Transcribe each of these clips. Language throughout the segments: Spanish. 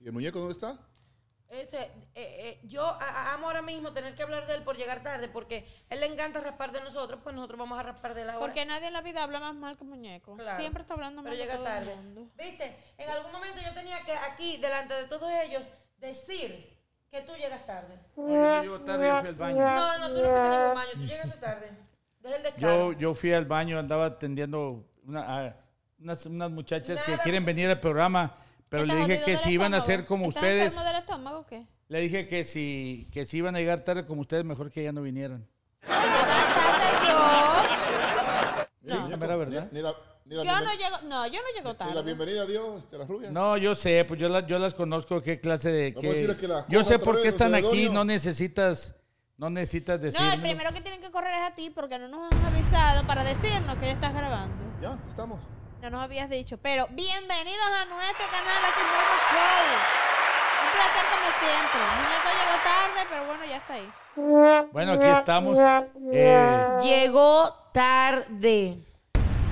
¿Y el muñeco dónde está? Eh, eh, yo amo ahora mismo tener que hablar de él por llegar tarde, porque él le encanta raspar de nosotros, pues nosotros vamos a raspar de él ahora. Porque nadie en la vida habla más mal que muñeco. Siempre está hablando mal. Pero llega tarde. Viste, en algún momento yo tenía que aquí, delante de todos ellos, decir que tú llegas tarde. Yo fui al baño. No, no, tú no al baño, tú tarde. Yo, fui al baño, andaba atendiendo unas, muchachas que quieren venir al programa pero le dije que si iban a ser como ¿Estás ustedes. enfermo del estómago o qué? Le dije que si, que si iban a llegar tarde como ustedes, mejor que ya no vinieran. yo? No. era verdad. yo no llego, no, yo no llego tarde. la bienvenida a Dios este, No, yo sé, pues yo, yo las conozco, qué clase de... Qué, pues yo sé por qué están aquí, no necesitas... No necesitas decir. No, el primero que tienen que correr es a ti porque no nos han avisado para decirnos que ya estás grabando. Ya, estamos no habías dicho. Pero bienvenidos a nuestro canal, La Show. Un placer como siempre. Muñeco llegó tarde, pero bueno, ya está ahí. Bueno, aquí estamos. Eh, llegó tarde.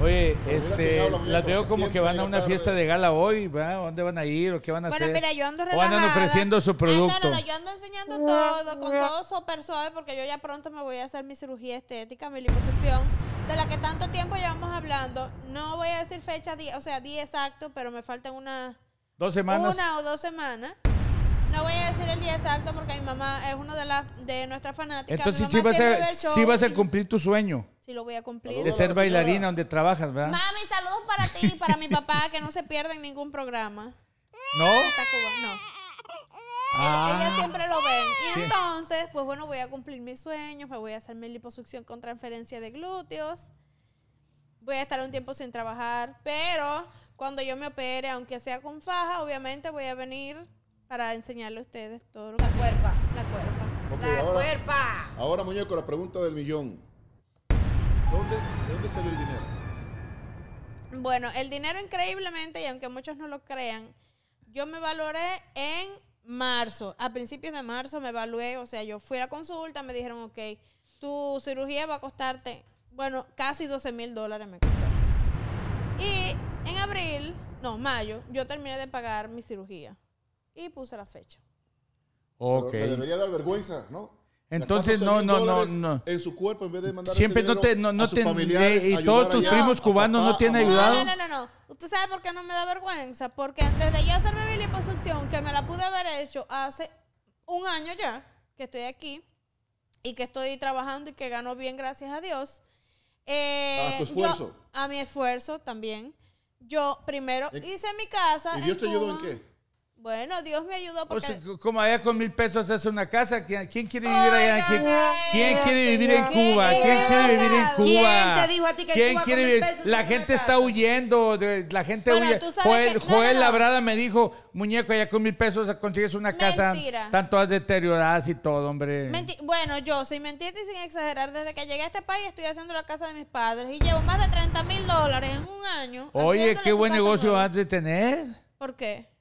Oye, este, las veo como que van a una fiesta de gala hoy, ¿verdad? ¿Dónde van a ir o qué van a hacer? bueno, Mira, yo ando relajada. O andan ofreciendo su producto. Ah, no, no, yo ando enseñando todo, con todo súper suave, porque yo ya pronto me voy a hacer mi cirugía estética, mi liposucción, de la que tanto tiempo llevamos hablando. No voy a decir fecha, o sea, día exacto, pero me faltan una... ¿Dos semanas? Una o dos semanas. No voy a decir el día exacto porque mi mamá es una de las de nuestras fanáticas. Entonces a, sí vas a cumplir tu sueño. Sí, lo voy a cumplir. de ser bailarina donde trabajas, ¿verdad? Mami, saludos para ti, y para mi papá, que no se pierda en ningún programa. ¿No? Cuba, no. Ah. siempre lo ven. Y entonces, pues bueno, voy a cumplir mis sueños, me voy a hacer mi liposucción con transferencia de glúteos. Voy a estar un tiempo sin trabajar, pero cuando yo me opere, aunque sea con faja, obviamente voy a venir para enseñarle a ustedes todo La cuerpa, la cuerpa. la cuerpa. Ahora, muñeco, la pregunta del millón. ¿Dónde, dónde salió el dinero? Bueno, el dinero increíblemente, y aunque muchos no lo crean, yo me valoré en marzo. A principios de marzo me evalué, o sea, yo fui a la consulta, me dijeron, ok, tu cirugía va a costarte, bueno, casi 12 mil dólares me costó. Y en abril, no, mayo, yo terminé de pagar mi cirugía y puse la fecha. Ok. debería dar vergüenza, ¿no? Entonces, no, no, no, no. En su cuerpo, en vez de mandar Siempre no te. No, no te y eh, todos tus primos cubanos no te han ayudado. No, no, no, Usted sabe por qué no me da vergüenza. Porque antes de yo hacer mi liposucción, que me la pude haber hecho hace un año ya, que estoy aquí y que estoy trabajando y que gano bien, gracias a Dios. Eh, a tu esfuerzo. a mi esfuerzo también. Yo primero hice mi casa. ¿Y Dios te ayudó en qué? Bueno, Dios me ayudó pues, porque... como allá con mil pesos hace una casa, ¿quién, quiere vivir allá? ¿Quién, quiere vivir en Cuba? ¿Quién quiere vivir en Cuba? ¿Quién quiere vivir? La gente está huyendo, la gente huye. Joel, Labrada me dijo, muñeco, allá con mil pesos consigues una casa Mentira. deterioradas y todo, hombre. bueno, yo sin mentirte y sin exagerar, desde que llegué a este país estoy haciendo la casa de mis padres y llevo más de 30 mil dólares en un año. Oye, qué buen negocio has de tener. ¿Por qué?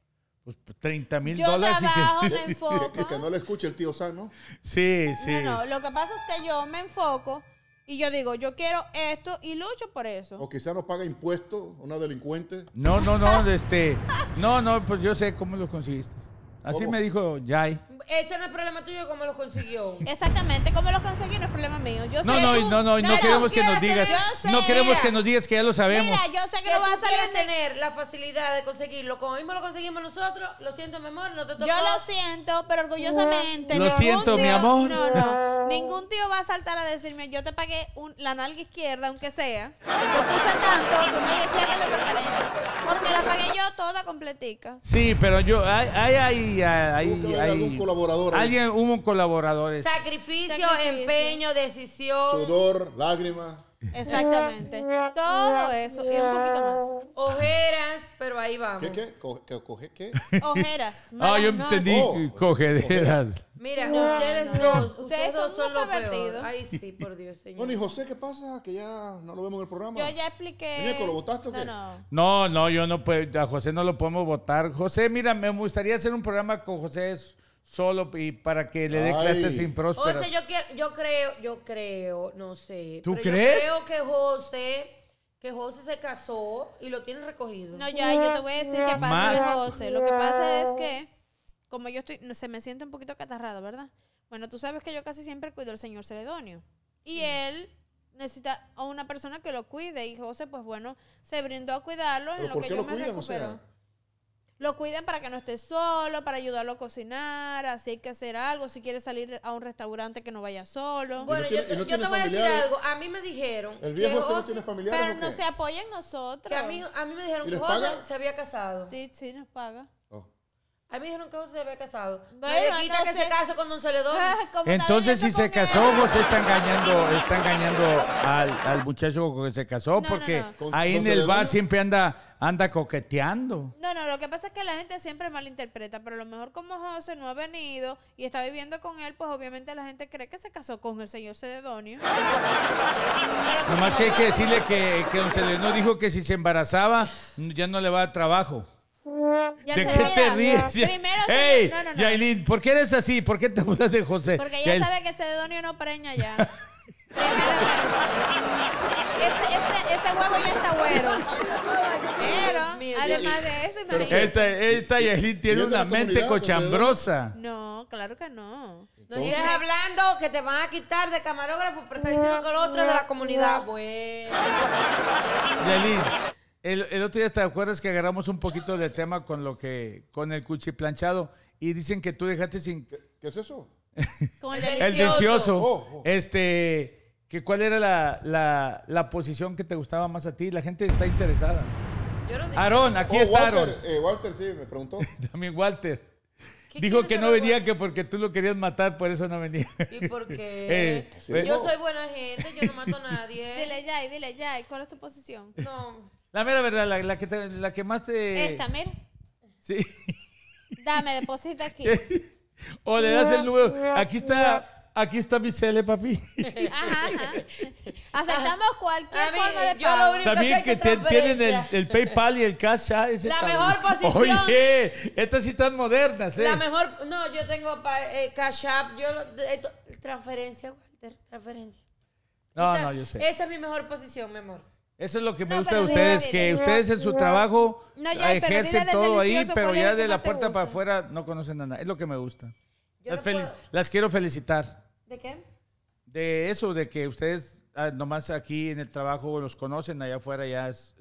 pues 30 pues, mil dólares. trabajo, y que... me que no le escuche el tío Sano Sí, sí. No, lo que pasa es que yo me enfoco y yo digo, yo quiero esto y lucho por eso. O quizá no paga impuestos, una delincuente. No, no, no, este, no, no, pues yo sé cómo lo conseguiste. Así me dijo Jai ese no es problema tuyo, ¿cómo lo consiguió? Exactamente, ¿cómo lo conseguí No es problema mío. no, no, no, no, no, queremos que nos digas. no queremos que nos digas que ya lo sabemos. Mira, yo sé que, no vas a tener la facilidad de conseguirlo. Como mismo lo conseguimos nosotros, lo siento, mi amor, no te tocó. Yo lo siento, pero orgullosamente. Lo siento, mi amor. No, no. Ningún tío va a saltar a decirme, yo te pagué la nalga izquierda, aunque sea. Lo puse tanto, tu nalga izquierda me pertenece. Porque la pagué yo toda completica. Sí, pero yo, ahí hay, hay, Un Alguien, hubo colaboradores. Sacrificio, empeño, decisión. Sudor, lágrimas. Exactamente. Todo eso y un poquito más. Ojeras, pero ahí vamos. ¿Qué, qué? ¿Coge, qué? Ojeras. Ah, yo entendí oh. cogederas. Mira, ustedes dos, ustedes son los peor. Ay, sí, por Dios, señor. Bueno, y José, ¿qué pasa? Que ya no lo vemos en el programa. Yo ya expliqué. que ¿lo votaste o qué? No, no, no, no yo no puedo, a José no lo podemos votar. José, mira, me gustaría hacer un programa con José solo y para que le dé clases sin próspero. José yo, yo creo, yo creo, no sé. ¿Tú crees? Yo creo que José, que José se casó y lo tiene recogido. No, ya, yo te voy a decir qué pasa de José. Lo que pasa es que, como yo estoy, no, se me siente un poquito catarrado ¿verdad? Bueno, tú sabes que yo casi siempre cuido al señor Ceredonio Y él necesita a una persona que lo cuide. Y José, pues bueno, se brindó a cuidarlo en lo por que qué yo lo cuidan, O sea, lo cuiden para que no esté solo, para ayudarlo a cocinar, así hay que hacer algo, si quiere salir a un restaurante que no vaya solo. Bueno, yo, te voy a decir algo, a mí me dijeron... que no tiene Pero no se en nosotros. a, mí, a mí me dijeron que José se había casado. Sí, sí, nos paga. A mí dijeron que José se había casado. quita que se case con Don Celedón. Entonces, si se casó, José está engañando, está engañando al, muchacho que se casó, porque ahí en el bar siempre anda, anda coqueteando. No, no, lo que pasa es que la gente siempre malinterpreta, pero a lo mejor como José no ha venido y está viviendo con él, pues obviamente la gente cree que se casó con el señor Celedonio. más que hay que decirle que, que Don Celedonio dijo que si se embarazaba, ya no le va a dar trabajo. Ya ¿De qué te ríes? Primero ¡Ey! No, no, Yailin, ¿por qué eres así? ¿Por qué te burlas de José? Porque ya sabe que Sedonio no preña ya. ese, ese, ese, huevo ya está güero. Pero, además de eso, imagínate. Esta, esta Yailin tiene una mente cochambrosa. No, claro que no. No sigues hablando que te van a quitar de camarógrafo, pero está diciendo que el otro es de la comunidad. Bueno. Yailin. El, otro día te acuerdas que agarramos un poquito de tema con lo que, con el cuchi planchado y dicen que tú dejaste sin. ¿Qué, es eso? Con el delicioso. El delicioso. Oh, oh. Este, que cuál era la, la, posición que te gustaba más a ti. La gente está interesada. Aaron, Aarón, aquí oh, está Walter, eh, Walter, sí, me preguntó. También Walter. Dijo que no venía, que porque tú lo querías matar, por eso no venía. ¿Y por qué? Eh, yo soy buena gente, yo no mato a nadie. Dile, Jay, dile, Jay, ¿cuál es tu posición? No. La mera verdad, la, que, la que más te. Esta, mira. Sí. Dame, deposita aquí. o le das el número. Aquí está. Aquí está mi cele, papi. Ajá, ajá. Aceptamos cualquier forma de pago. También que, tienen el, el, PayPal y el Cash App. Ah, la mejor posición. Oye, estas sí están modernas. Eh. La mejor. No, yo tengo eh, Cash App. Yo, transferencia, Walter. Transferencia. No, no, yo sé. Esa es mi mejor posición, mi amor. Eso es lo que me gusta de ustedes, que ustedes en su trabajo ejercen todo ahí, pero ya de la puerta para afuera no conocen nada. Es lo que me gusta. Las, quiero felicitar. ¿De qué? De eso, de que ustedes ah, nomás aquí en el trabajo los conocen, allá afuera ya es,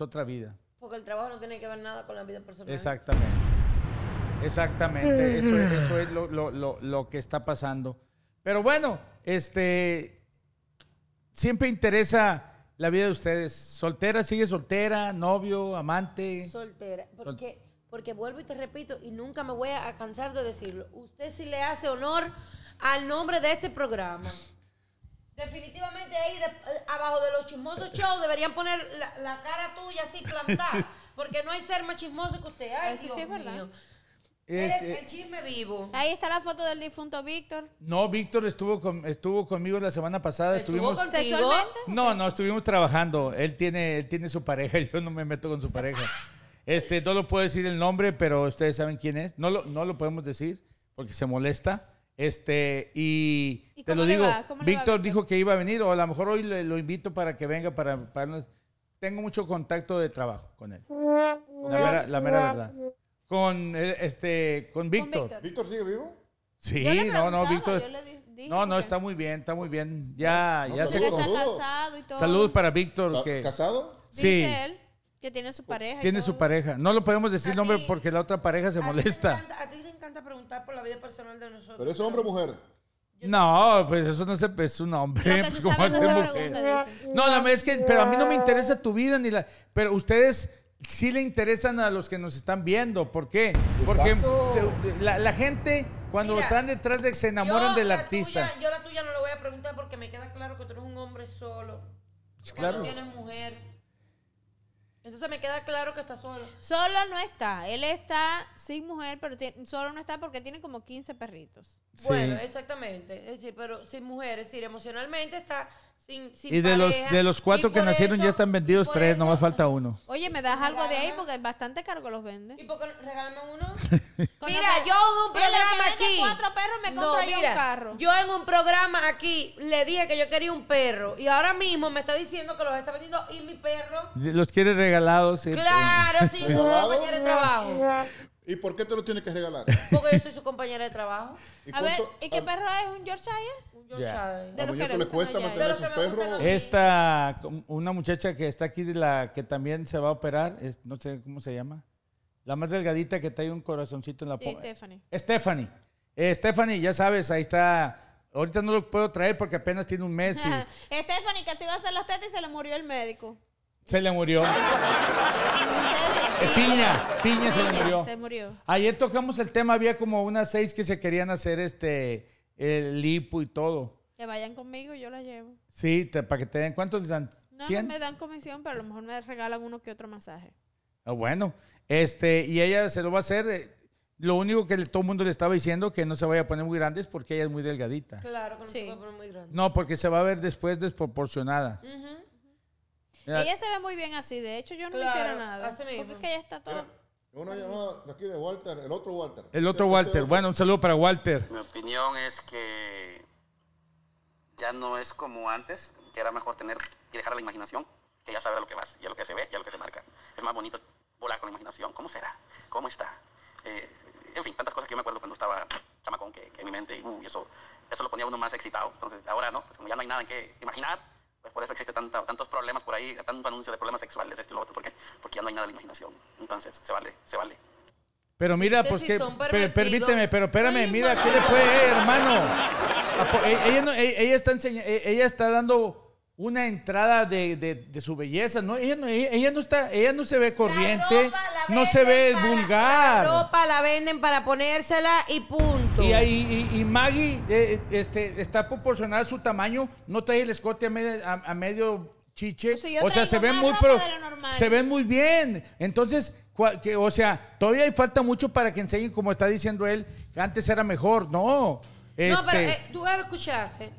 otra vida. Porque el trabajo no tiene que ver nada con la vida personal. Exactamente. Exactamente. eso, es, lo, lo que está pasando. Pero bueno, este siempre interesa la vida de ustedes? ¿Soltera, sigue soltera, novio, amante? Soltera. Porque, porque vuelvo y te repito, y nunca me voy a cansar de decirlo, usted sí le hace honor al nombre de este programa. Definitivamente ahí abajo de los chismosos shows deberían poner la, cara tuya así plantada. Porque no hay ser más chismoso que usted. Ay, Eso sí es verdad. Es, eh, el chisme vivo. Ahí está la foto del difunto Víctor. No, Víctor estuvo con, estuvo conmigo la semana pasada. ¿Estuvo estuvimos No, no, estuvimos trabajando. Él tiene, él tiene su pareja, yo no me meto con su pareja. Este, no lo puedo decir el nombre, pero ustedes saben quién es. No lo, no lo podemos decir porque se molesta. Este, y, te lo digo, Víctor dijo que iba a venir, o a lo mejor hoy lo, invito para que venga para, para, Tengo mucho contacto de trabajo con él. La la mera verdad con eh, este con Víctor. ¿Víctor sigue vivo? Sí, no, no, Víctor. No, no, está muy bien, está muy bien. Ya, ya se está casado Saludos para Víctor. ¿Casado? Sí. Dice él que tiene su pareja. Tiene su pareja. No lo podemos decir nombre porque la otra pareja se molesta. a ti te encanta preguntar por la vida personal de nosotros. ¿Pero es hombre o mujer? No, pues eso no se, es un hombre. No, no, la es que, pero a mí no me interesa tu vida ni la. Pero ustedes sí le interesan a los que nos están viendo. ¿Por qué? Porque la, gente cuando están detrás de se enamoran del artista. yo la tuya no lo voy a preguntar porque me queda claro que tú eres un hombre solo. Pues claro. No tienes mujer. Entonces me queda claro que está solo. Solo no está. Él está sin mujer, pero solo no está porque tiene como 15 perritos. Bueno, exactamente. Es decir, pero sin mujer, es decir, emocionalmente está y de los, de los cuatro que nacieron ya están vendidos tres, no nomás falta uno. Oye, me das algo de ahí porque es bastante caro que los vende. ¿Y por qué regálame uno? mira, yo en un programa aquí. perros me yo un carro. Yo en un programa aquí le dije que yo quería un perro y ahora mismo me está diciendo que los está vendiendo y mi perro. Los quiere regalados. claro, sí, su compañero de trabajo. ¿Y por qué te lo tiene que regalar? Porque yo soy su compañera de trabajo. a ver, ¿y qué ah. perro es un Yorkshire? le cuesta mantener a sus perros. Esta, una muchacha que está aquí, de la que también se va a operar, no sé cómo se llama. La más delgadita que trae un corazoncito en la Sí, Stephanie. Stephanie. Eh, Stephanie, ya sabes, ahí está. Ahorita no lo puedo traer porque apenas tiene un mes. Stephanie, que te iba a hacer las tetas y se le murió el médico. Se le murió. piña, eh, piña, piña, se le murió. Se murió. Ayer tocamos el tema, había como unas seis que se querían hacer este el lipo y todo. Que vayan conmigo, yo la llevo. Sí, para que te den, ¿cuántos les dan? No, no me dan comisión, pero a lo mejor me regalan uno que otro masaje. Ah, bueno, este, y ella se lo va a hacer. Eh, lo único que todo el mundo le estaba diciendo que no se vaya a poner muy grande es porque ella es muy delgadita. Claro, que no se va a poner muy grande. No, porque se va a ver después desproporcionada. Ella se ve muy bien así, de hecho yo no hiciera nada. Porque es que ella está toda una llamada de aquí de Walter, el otro Walter. El otro Walter. Bueno, un saludo para Walter. Mi opinión es que ya no es como antes, que era mejor tener y dejar a la imaginación, que ya sabe a lo que vas, ya lo que se ve, ya lo que se marca. Es más bonito volar con la imaginación. ¿Cómo será? ¿Cómo está? Eh, en fin, tantas cosas que yo me acuerdo cuando estaba chamacón que, en mi mente, uh, y eso, eso lo ponía uno más excitado. Entonces, ahora no, pues como ya no hay nada en que imaginar, pues por eso existe tantos problemas por ahí, tanto anuncio de problemas sexuales, esto y lo otro. porque Porque ya no hay nada de la imaginación. Entonces, se vale, se vale. Pero mira, pues que. permíteme, pero espérame, mira, ¿qué le fue, eh, hermano? Ah, eh, eh, ella, está enseñando, ella está dando una entrada de, su belleza. No, ella, no, está, ella no se ve corriente, no se ve vulgar. La ropa la venden para ponérsela y punto. Y, y Maggie eh, eh, este, está proporcionada su tamaño, no trae el escote a medio, a, medio chiche. Pues o sea, se ve muy pero se ven muy bien. Entonces, o sea, todavía hay falta mucho para que enseñen como está diciendo él, que antes era mejor. No. Este, no, pero este, eh, tú lo escuchaste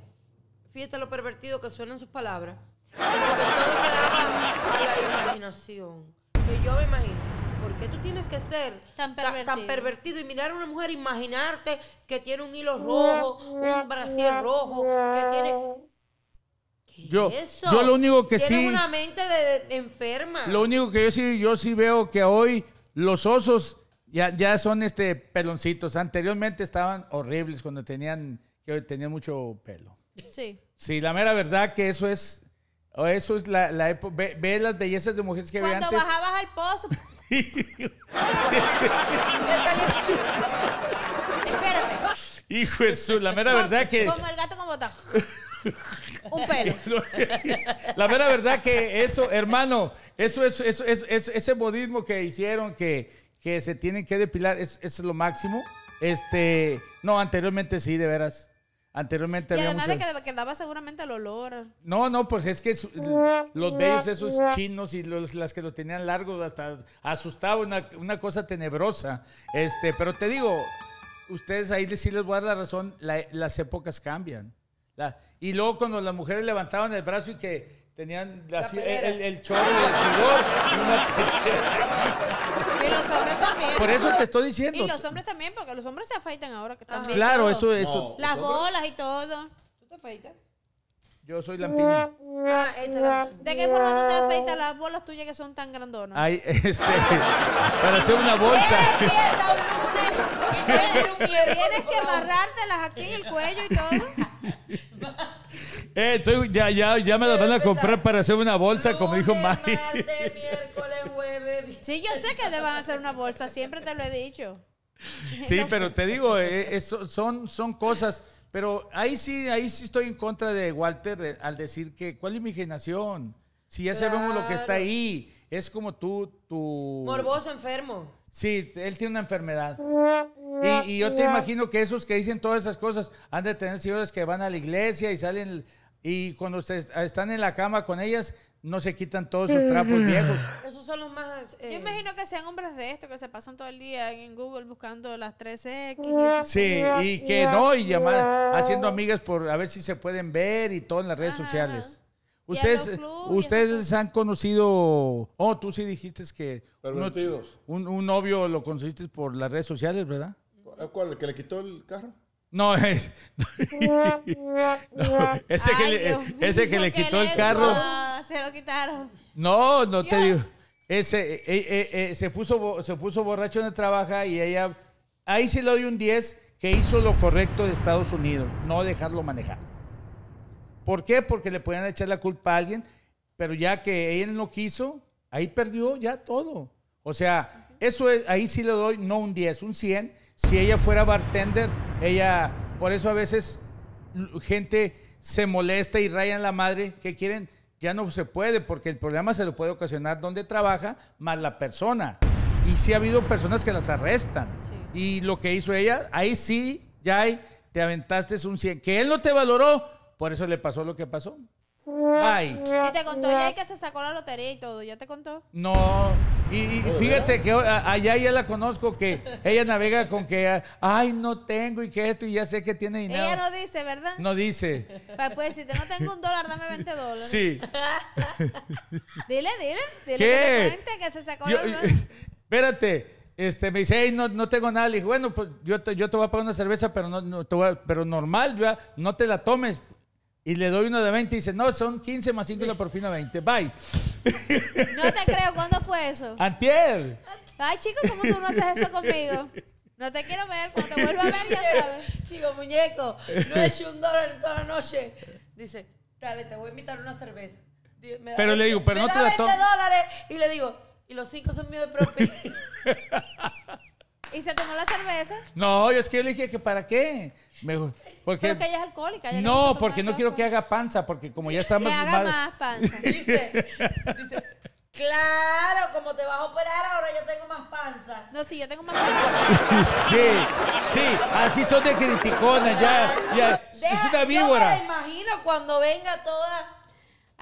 fíjate lo pervertido que suenan sus palabras. porque todo la imaginación. Que yo me imagino. ¿Por qué tú tienes que ser tan pervertido. y mirar a una mujer, imaginarte que tiene un hilo rojo, un brasier rojo, que tiene... Yo, yo lo único que sí. una mente enferma. Lo único que yo sí, yo sí veo que hoy los osos ya, ya son este peloncitos. Anteriormente estaban horribles cuando tenían, que tenían mucho pelo. Sí. Sí, la mera verdad que eso es. Eso es la, la época. Ve, las bellezas de mujeres que había antes. Cuando bajabas al pozo. Espérate. Hijo Jesús, la mera verdad que. Como el gato con Un pelo. la mera verdad que eso, hermano, eso es eso, ese modismo que hicieron que, se tienen que depilar, eso, es lo máximo. Este, no, anteriormente sí, de veras. Anteriormente y además de que daba seguramente el olor. No, no, pues es que los bellos esos chinos y los, las que los tenían largos hasta asustaba una, cosa tenebrosa. Este, pero te digo, ustedes ahí sí les voy a dar la razón, las épocas cambian. y luego cuando las mujeres levantaban el brazo y que Tenían el, chorro del sudor. Y, y los hombres también. Por eso te estoy diciendo. Y los hombres también, porque los hombres se afeitan ahora que están ah, Claro, eso, eso. Las bolas y todo. ¿Tú te afeitas? Yo soy lampiña. Ah, ¿De qué forma tú te afeitas las bolas tuyas que son tan grandonas? Ay, este, para hacer una bolsa. Tienes que amarrártelas aquí en el cuello y todo. Eh, ya, ya, ya me las van a comprar para hacer una bolsa, como dijo Mike Sí, yo sé que te van a hacer una bolsa, siempre te lo he dicho. Sí, pero te digo, eh, eh, son, son cosas. Pero ahí sí, ahí sí estoy en contra de Walter al decir que, ¿cuál es imaginación? Si ya sabemos lo que está ahí, es como tú, tu... Morboso, enfermo. Sí, él tiene una enfermedad. Y, y, yo te imagino que esos que dicen todas esas cosas han de tener señores que van a la iglesia y salen y cuando se ah, están en la cama con ellas, no se quitan todos sus trapos viejos. Eh, Yo imagino que sean hombres de esto, que se pasan todo el día en Google buscando las 3X. Sí, y que no, y llamar, haciendo amigas por a ver si se pueden ver y todo en las redes sociales. Ustedes, ustedes han conocido, oh, tú sí dijiste que un, un novio lo conociste por las redes sociales, ¿verdad? ¿Cuál? ¿El que le quitó el carro? No, es, ese, que, le, eh, quitó el carro. No, ah, se lo quitaron. No, no te digo. Ese, eh, eh, se, puso, se puso borracho en el trabajo y ella. Ahí sí le doy un 10 que hizo lo correcto de Estados Unidos, no dejarlo manejar. ¿Por qué? Porque le podían echar la culpa a alguien, pero ya que ella no quiso, ahí perdió ya todo. O sea, eso ahí sí le doy no un 10, un 100 si ella fuera bartender, ella, por eso a veces gente se molesta y raya en la madre ¿Qué quieren, ya no se puede, porque el problema se lo puede ocasionar donde trabaja más la persona. Y sí ha habido personas que las arrestan. Y lo que hizo ella, ahí sí, ya hay, te aventaste un 100, que él no te valoró, por eso le pasó lo que pasó. Ay. Y te contó ya que se sacó la lotería y todo, ¿ya te contó? No, y, fíjate que ah, allá ya la conozco que ella navega con que, ay, no tengo y que esto y ya sé que tiene dinero. Ella no dice, ¿verdad? No dice. Pues, si te no tengo un dólar, dame 20 dólares. Sí. dile, dile, dile ¿Qué? que te que se eh, Espérate. Este, me dice, hey, no, no tengo nada. Le dije, bueno, pues yo te, yo te voy a pagar una cerveza, pero, no, no te voy pero normal, no te la tomes y le doy uno de 20 y dice, no, son 15 más 5 la propina 20. Bye. No te creo, ¿cuándo fue eso? Antier. Ay, chicos, ¿cómo tú no haces eso conmigo? No te quiero ver, cuando te vuelva a ver ya sabes. Digo, muñeco, no he hecho un dólar en toda la noche. Dice, dale, te voy a invitar una cerveza. pero le digo, pero me no da te 20 dólares. Y le digo, y los 5 son míos de propina. y se tomó la cerveza. No, yo es que yo le dije que para qué. porque, que ella es alcohólica. no, porque no quiero que haga panza, porque como ya está que más. haga más panza. Dice, dice, claro, como te vas a operar, ahora yo tengo más panza. No, sí, yo tengo más panza. sí, sí, así son de criticona, ya, ya. es una víbora. Yo me imagino cuando venga toda.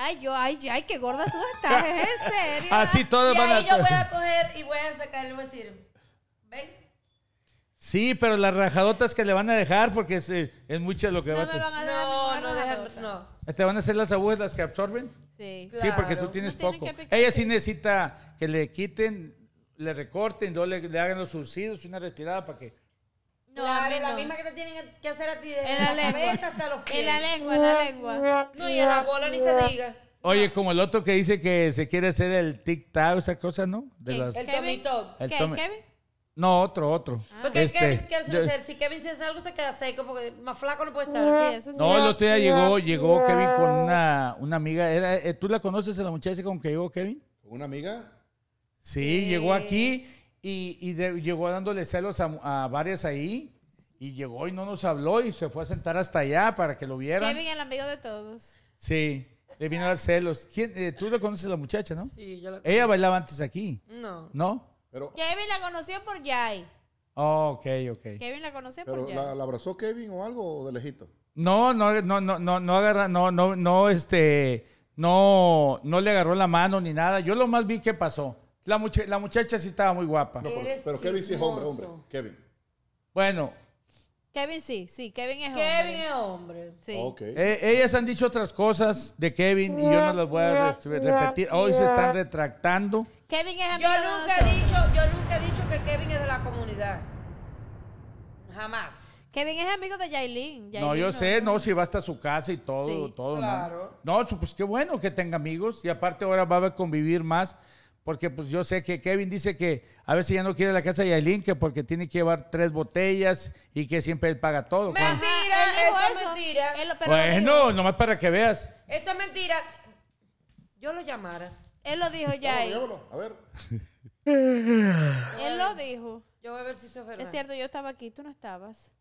Ay, yo, ay, ay, qué gorda tú estás, es en serio. Así todos van a. Y yo voy a coger y voy a sacar y voy a decir, ven, Sí, pero las rajadotas que le van a dejar, porque es, eh, es mucho lo que va a... van no, no, no. ¿Te van a hacer las agujas las que absorben? Sí, Sí, porque tú tienes poco. Ella sí necesita que le quiten, le recorten, le, hagan los surcidos, una retirada para que... No, claro, la misma que te tienen que hacer a ti en la, hasta los En la lengua, en la lengua. No, y en la bola ni se diga. Oye, como el otro que dice que se quiere hacer el tic-tac, esa cosa, ¿no? De Las... El Kevin. El Kevin? No, otro, otro. Ah. Porque este, si Kevin se hace algo, se queda seco, porque más flaco no puede estar. Sí, No, el otro día llegó, llegó Kevin con una, una amiga. Eh, ¿Tú la conoces a la muchacha con que llegó Kevin? ¿Una amiga? Sí, llegó aquí y, y llegó dándole celos a, varias ahí. Y llegó y no nos habló y se fue a sentar hasta allá para que lo vieran. Kevin, el amigo de todos. Sí, le vino a dar celos. ¿Quién, eh, tú la conoces a la muchacha, ¿no? Sí, yo la Ella bailaba antes aquí. No. ¿No? Kevin la conoció por Jai. Oh, ok, ok. Kevin la conoció por Jai. La, ¿La abrazó Kevin o algo o de lejito? No, no, no, no, no, no no, no, no, este, no, no le agarró la mano ni nada. Yo lo más vi que pasó. La, la muchacha sí estaba muy guapa. pero, Kevin sí es hombre, hombre. Kevin. Bueno, Kevin sí, sí, Kevin es hombre. Kevin es hombre, sí. Okay. Eh, ellas han dicho otras cosas de Kevin y yo no las voy a repetir. Hoy se están retractando. Kevin es amigo yo nunca de he dicho, Yo nunca he dicho que Kevin es de la comunidad. Jamás. Kevin es amigo de Yailin. no, yo sé, no, si va hasta su casa y todo, todo. Claro. ¿no? pues qué bueno que tenga amigos y aparte ahora va a convivir más porque pues yo sé que Kevin dice que a veces ya no quiere la casa de Yailin, que porque tiene que llevar tres botellas y que siempre él paga todo. Mentira, es mentira. bueno, nomás para que veas. Esa mentira, yo lo llamara. Él lo dijo Jay. a ver. Él lo dijo. Yo voy a ver si eso es verdad. Es cierto, yo estaba aquí, tú no estabas.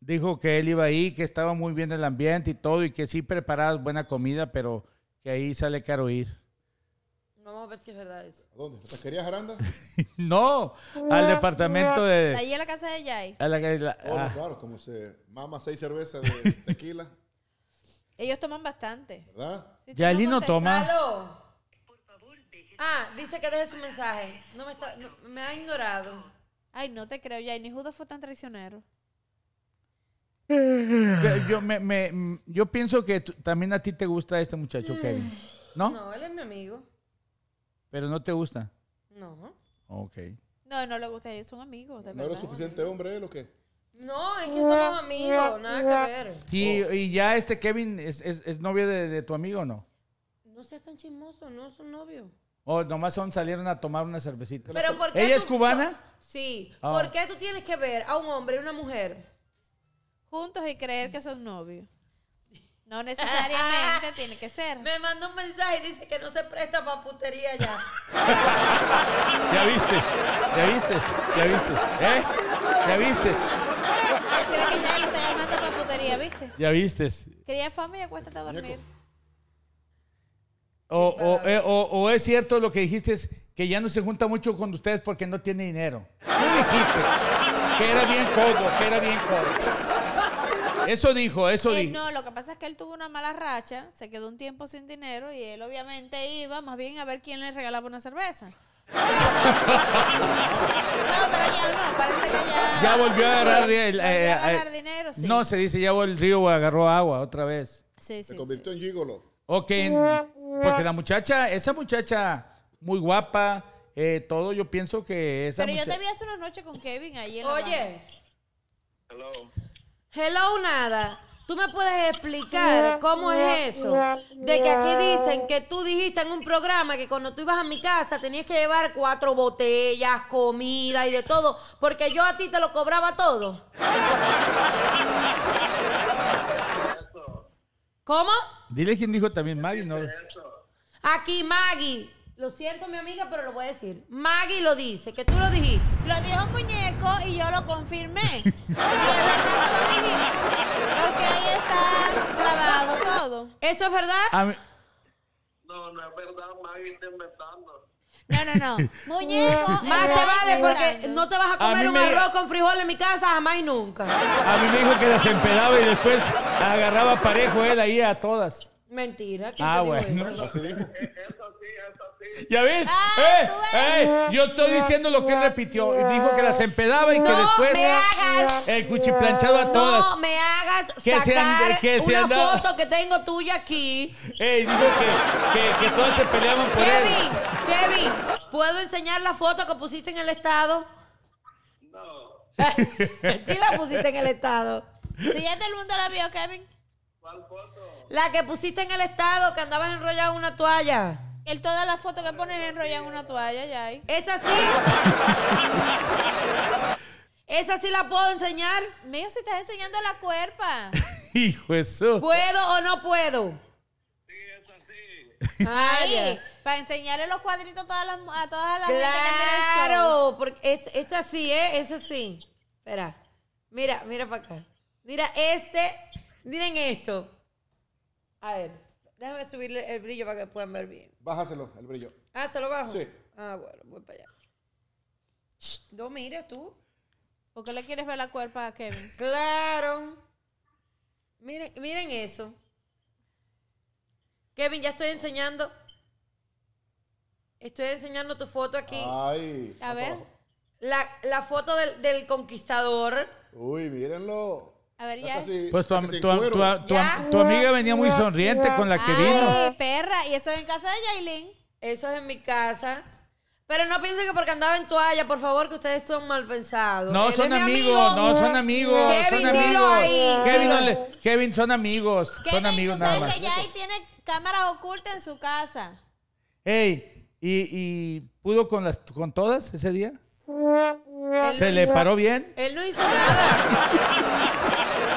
Dijo que él iba ahí, que estaba muy bien el ambiente y todo, y que sí preparabas buena comida, pero que ahí sale caro ir. Vamos a ver si es verdad eso. ¿A dónde? ¿La querías Jaranda? no, al departamento de. Allí en la casa de Jay. A la, oh, ah. Claro, como se mama seis cervezas de tequila. Ellos toman bastante. ¿Verdad? Si no toma. Ah, dice que deje su mensaje. No me está, me ha ignorado. Ay, no te creo, ya ni Judas fue tan traicionero. Eh, yo, me, yo pienso que también a ti te gusta este muchacho, mm. Kevin. ¿No? No, él es mi amigo. ¿Pero no te gusta? No. Ok. No, no le gusta, ellos son amigos. De ¿No eres suficiente hombre él o qué? No, es que somos amigos, nada que ver. ¿Y, y ya este Kevin es, es, es novio de, de, tu amigo o no? No seas tan chismoso, no es un novio. O nomás son, salieron a tomar una cervecita. ¿Ella es cubana? sí. Ah. ¿Por qué tú tienes que ver a un hombre y una mujer juntos y creer que son novios? No necesariamente tiene que ser. Me mandó un mensaje y dice que no se presta para putería ya. ya viste, ya viste, ya viste. ¿Eh? Ya viste. Creo que ya lo está llamando para putería, ¿viste? Ya viste. Cría fama y acuéstate a dormir. Eh, o, o, es cierto lo que dijiste, es que ya no se junta mucho con ustedes porque no tiene dinero. ¿Qué dijiste que era bien poco que era bien poco Eso dijo, eso dijo. Eh, dijo. No, lo que pasa es que él tuvo una mala racha, se quedó un tiempo sin dinero y él obviamente iba más bien a ver quién le regalaba una cerveza. No, pero ya no, parece que ya. Ya volvió a agarrar, eh, a dinero. Sí. No, se dice ya el río agarró agua otra vez. Sí, sí. Se convirtió en gigolo. Ok. Porque la muchacha, esa muchacha muy guapa, eh, todo, yo pienso que esa Pero yo te vi hace una noche con Kevin ahí en la Oye. Hello. Hello, nada. ¿Tú me puedes explicar cómo es eso? De que aquí dicen que tú dijiste en un programa que cuando tú ibas a mi casa tenías que llevar cuatro botellas, comida y de todo, porque yo a ti te lo cobraba todo. ¿Cómo? Dile quién dijo también Maggie, ¿no? Aquí Maggie. Lo siento, mi amiga, pero lo voy a decir. Maggie lo dice, que tú lo dijiste. Lo dijo Muñeco y yo lo confirmé. y es verdad que lo dijiste. Porque ahí está grabado todo. ¿Eso es verdad? No, no es verdad, Maggie está inventando. No, no, no. Muñeco. Más te vale porque no te vas a comer un arroz con frijol en mi casa jamás y nunca. A mí me dijo que las empedaba y después agarraba parejo él ahí a todas. Mentira. Ah, bueno. eso? sí, Eso sí, ¿Ya ves? Ah, ¡Eh! yo estoy diciendo lo que él repitió. Dijo que las empedaba y que después. Me hagas, el cuchiplanchado a todas. No me hagas que sacar una foto que tengo tuya aquí. Eh, dijo que, que, todas se peleaban por Kevin, él. Kevin, Kevin, ¿puedo enseñar la foto que pusiste en el estado? No. sí la pusiste en el estado. Si sí, ya el mundo la vio, Kevin. ¿Cuál foto? La que pusiste en el estado, que andabas enrollado en una toalla. Él todas las fotos que ponen enrolla en una toalla, ya. ahí. Esa sí. Esa sí la puedo enseñar. Mío, si estás enseñando la cuerpa. Hijo eso. ¿Puedo o no puedo? Sí, esa sí. Ay, para enseñarle los cuadritos a todas las, a Claro, porque es, es así, ¿eh? Es así. Espera. Mira, mira para acá. Mira este. Miren esto. A ver. Déjame subirle el brillo para que puedan ver bien. Bájaselo, el brillo. Ah, ¿se lo bajo? Sí. Ah, bueno, voy para allá. no mires tú. ¿Por qué le quieres ver la cuerpa a Kevin? Claro. Miren, miren eso. Kevin, ya estoy enseñando. Estoy enseñando tu foto aquí. Ay. A ver. La, foto del, del conquistador. Uy, mírenlo. A ver, ya. pues tu, tu, amiga venía muy sonriente con la que vino. Ay, perra. ¿Y eso es en casa de Yailin? Eso es en mi casa. Pero no piensen que porque andaba en toalla, por favor, que ustedes son mal pensados. No, son amigos, no, son amigos. Kevin, son amigos. Kevin, son amigos. son amigos que ahí tiene cámaras ocultas en su casa. Ey, ¿y, pudo con, las, con todas ese día? ¿Se le paró bien? Él no hizo nada.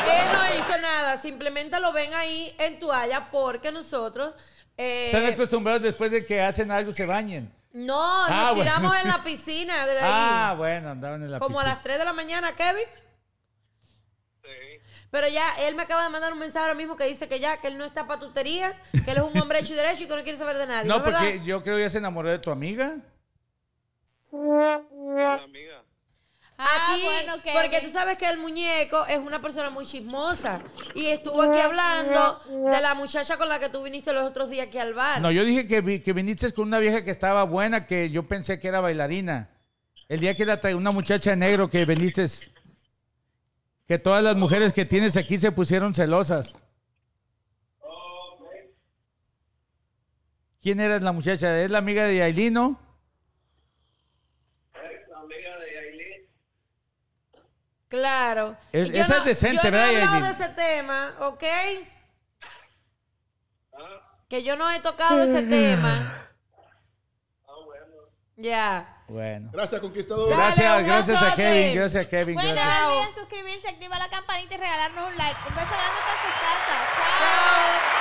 Él no hizo nada, simplemente lo ven ahí en toalla porque nosotros... Eh, Están acostumbrados después de que hacen algo se bañen. No, ah, nos tiramos en la piscina. Ah, bueno, andaban en la piscina. Como a las 3 de la mañana, Kevin. Sí. Pero ya, él me acaba de mandar un mensaje ahora mismo que dice que ya, que él no está para tuterías, que él es un hombre hecho y derecho y que no quiere saber de nadie. No, porque yo creo que ya se enamoró de tu amiga. La amiga. Ah, porque tú sabes que el muñeco es una persona muy chismosa y estuvo aquí hablando de la muchacha con la que tú viniste los otros días aquí al bar. No, yo dije que, viniste con una vieja que estaba buena, que yo pensé que era bailarina. El día que la trae una muchacha de negro que viniste, que todas las mujeres que tienes aquí se pusieron celosas. ¿Quién eres la muchacha? ¿Es la amiga de Ailino? Claro. esa no, es decente, yo no he tocado ese tema, ¿ok? Ah. Que yo no he tocado ese tema. Ah, bueno. Ya. Bueno. Gracias, conquistador. gracias, gracias a Kevin. Gracias Kevin. Bueno, no olviden suscribirse, activar la campanita y regalarnos un like. Un beso grande hasta su casa Chao.